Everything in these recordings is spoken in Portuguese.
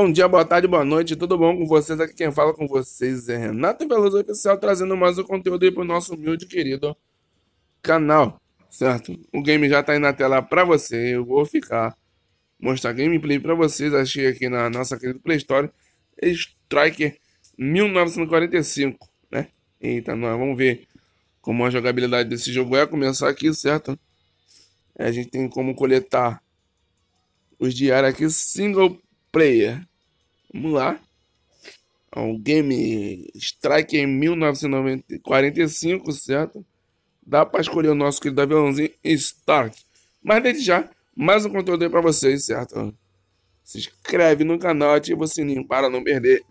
Bom dia, boa tarde, boa noite, tudo bom com vocês? Aqui quem fala com vocês é Renato Veloso Oficial, trazendo mais um conteúdo aí o nosso humilde querido canal, certo? O game já está aí na tela para você, eu vou ficar mostrar gameplay para vocês, achei aqui na nossa querida Play Store, Striker 1945, né? Eita, nós vamos ver como a jogabilidade desse jogo é, começar aqui, certo? A gente tem como coletar os diários aqui, single player. Vamos lá. O Game Strike em 1945, certo? Dá para escolher o nosso querido aviãozinho Stark. Mas desde já, mais um conteúdo aí para vocês, certo? Se inscreve no canal, ativa o sininho para não perder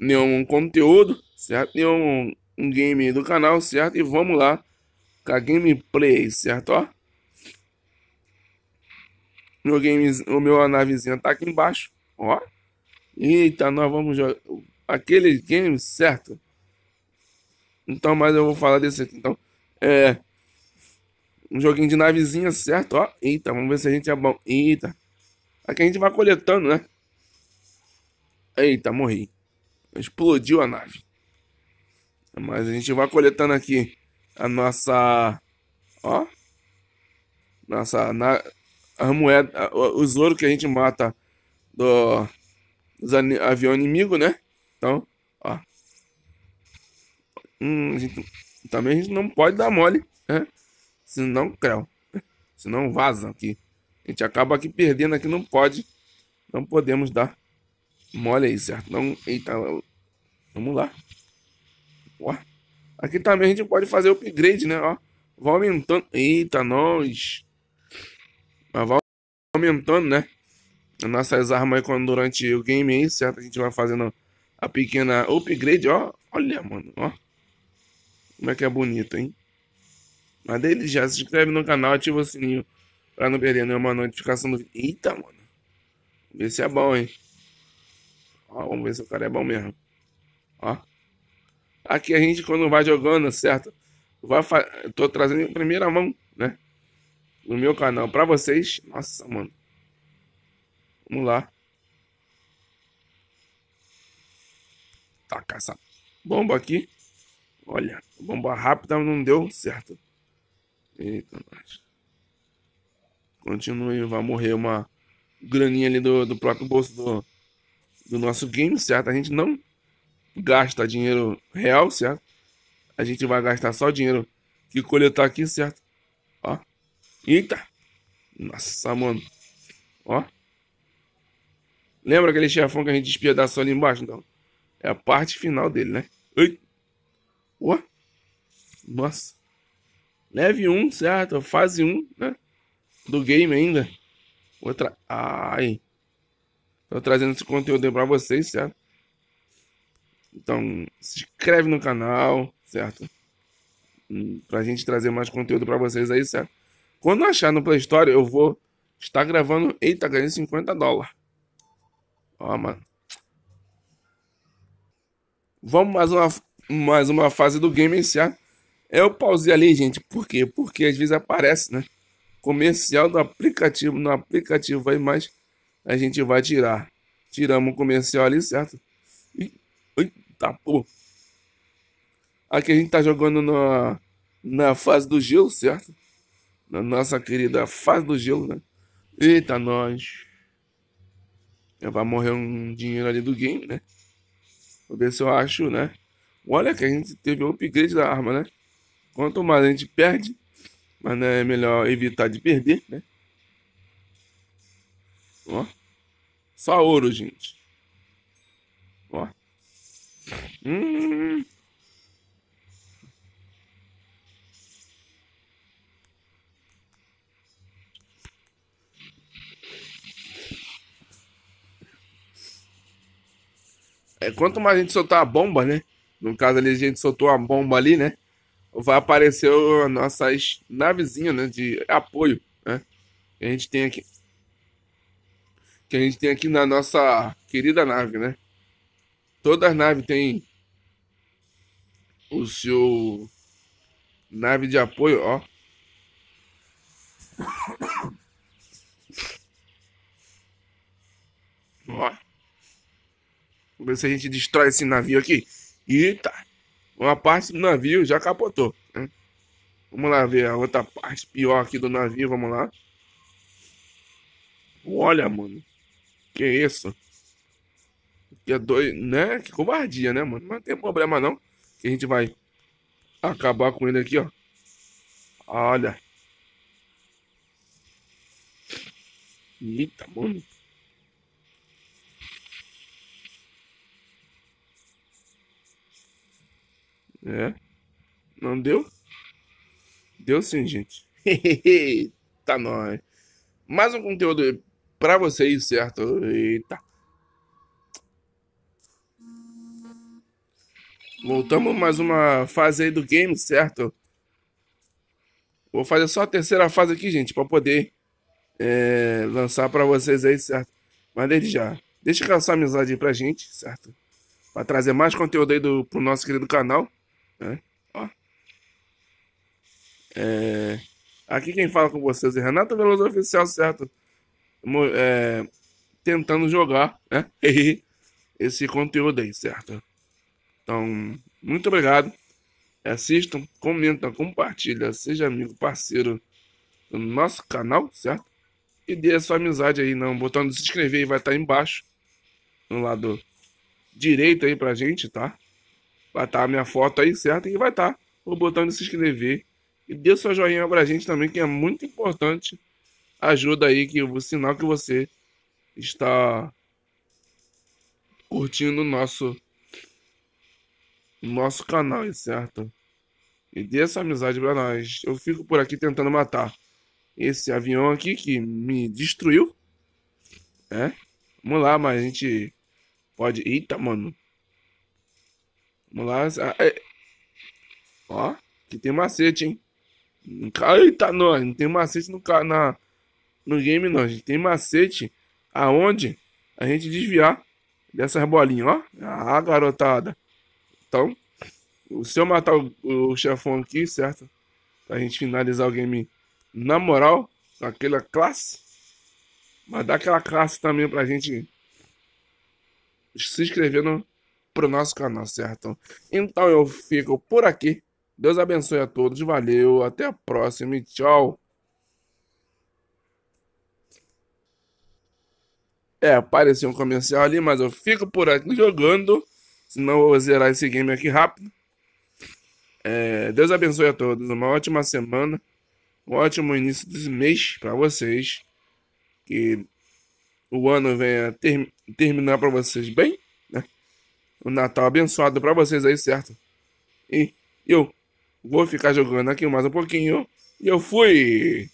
nenhum conteúdo, certo? Nenhum um game do canal, certo? E vamos lá com a gameplay, certo? Ó. Meu game, o meu navezinha tá aqui embaixo, ó. Eita, nós vamos jogar. Aquele game, certo? Então, mas eu vou falar desse aqui. Então, é. Um joguinho de navezinha, certo? Ó, eita, vamos ver se a gente é bom. Eita. Aqui a gente vai coletando, né? Eita, morri. Explodiu a nave. Mas a gente vai coletando aqui a nossa. Ó. Nossa. Na, a moeda. Os ouro que a gente mata do os avião inimigo, né? Então, ó. Hum, a gente, também a gente não pode dar mole, né? Senão, creu. Senão vaza aqui. A gente acaba aqui perdendo aqui, não pode. Não podemos dar mole aí, certo? Não, eita, vamos lá. Ó. Aqui também a gente pode fazer o upgrade, né? Ó, vai aumentando. Eita, nós. Mas vai aumentando, né? nossas armas aí quando, durante o game aí, certo? A gente vai fazendo a pequena upgrade, ó. Olha, mano, ó. Como é que é bonito, hein? Mas ele já, se inscreve no canal, ativa o sininho pra não perder nenhuma notificação do vídeo. Eita, mano. ver se é bom, hein? Ó, vamos ver se o cara é bom mesmo. Ó. Aqui a gente, quando vai jogando, certo? Vai fa... Tô trazendo em primeira mão, né? No meu canal pra vocês. Nossa, mano. Vamos lá. Tacar essa bomba aqui. Olha, bomba rápida não deu certo. Eita, nós. Continue, vai morrer uma graninha ali do, do próprio bolso do, do nosso game, certo? A gente não gasta dinheiro real, certo? A gente vai gastar só dinheiro que coletar aqui, certo? Ó. Eita! Nossa, mano. Ó. Lembra aquele chefão que a gente despedaçou ali embaixo? Então, é a parte final dele, né? Ui! Ué? Nossa! Leve 1, um, certo? Fase 1, um, né? Do game ainda. Outra. Ai! Tô trazendo esse conteúdo aí pra vocês, certo? Então, se inscreve no canal, certo? Hum, pra gente trazer mais conteúdo pra vocês aí, certo? Quando achar no Play Store, eu vou estar gravando. Eita, ganhei 50 dólares. Ó, mano. Vamos mais uma, mais uma fase do game iniciar. Eu pausei ali, gente. Por quê? Porque às vezes aparece, né? Comercial do aplicativo. No aplicativo aí, mais a gente vai tirar. Tiramos o comercial ali, certo? eita, pô. Aqui a gente tá jogando na, na fase do gelo, certo? Na nossa querida fase do gelo, né? Eita, nós. Vai morrer um dinheiro ali do game, né? Vou ver se eu acho, né? Olha que a gente teve um upgrade da arma, né? Quanto mais a gente perde, mas né, é melhor evitar de perder, né? Ó. Só ouro, gente. Ó. Hum. É, quanto mais a gente soltar a bomba, né? No caso ali, a gente soltou a bomba ali, né? Vai aparecer as nossas navezinhas né, de apoio, né? Que a gente tem aqui. Que a gente tem aqui na nossa querida nave, né? Todas as naves têm o seu nave de apoio, ó. Ó. Ver se a gente destrói esse navio aqui. E tá. Uma parte do navio já capotou. Né? Vamos lá ver a outra parte pior aqui do navio. Vamos lá. Olha, mano. Que isso? Que é doido, né? Que covardia, né, mano? Mas não tem problema não. Que a gente vai acabar com ele aqui, ó. Olha. Eita, mano. É? Não deu? Deu sim, gente. tá nós. Mais um conteúdo pra vocês, certo? Eita. Voltamos mais uma fase aí do game, certo? Vou fazer só a terceira fase aqui, gente, pra poder é, lançar pra vocês aí, certo? Mas desde já, deixa eu essa amizade aí pra gente, certo? Pra trazer mais conteúdo aí do, pro nosso querido canal. Né? Ó. É... Aqui quem fala com vocês é Renato Veloso Oficial, certo? É... Tentando jogar né? esse conteúdo aí, certo? Então, muito obrigado. Assistam, comentam, compartilha, seja amigo, parceiro do nosso canal, certo? E dê a sua amizade aí, não. O botão de se inscrever vai estar tá embaixo, no lado direito aí pra gente, tá? Vai estar tá a minha foto aí, certo? E vai estar tá o botão de se inscrever. E dê sua joinha pra gente também, que é muito importante. Ajuda aí, que o sinal que você está curtindo o nosso, nosso canal, é certo? E dê essa amizade pra nós. Eu fico por aqui tentando matar esse avião aqui que me destruiu. É? Vamos lá, mas a gente pode. Eita, mano. Vamos lá. Ah, é. Ó, que tem macete, hein? Eita, nós, não tem macete no, na, no game, não. A gente tem macete aonde a gente desviar dessas bolinhas, ó. Ah, garotada. Então, se eu matar o, o chefão aqui, certo? Pra gente finalizar o game na moral, com aquela classe. Mas dá aquela classe também pra gente se inscrever no pro nosso canal, certo? Então eu fico por aqui. Deus abençoe a todos, valeu, até a próxima e tchau. É, apareceu um comercial ali, mas eu fico por aqui jogando. Senão eu vou zerar esse game aqui rápido. É, Deus abençoe a todos. Uma ótima semana. Um ótimo início de mês para vocês. Que o ano venha ter, terminar para vocês bem um Natal abençoado para vocês aí, certo? E eu vou ficar jogando aqui mais um pouquinho. E eu fui!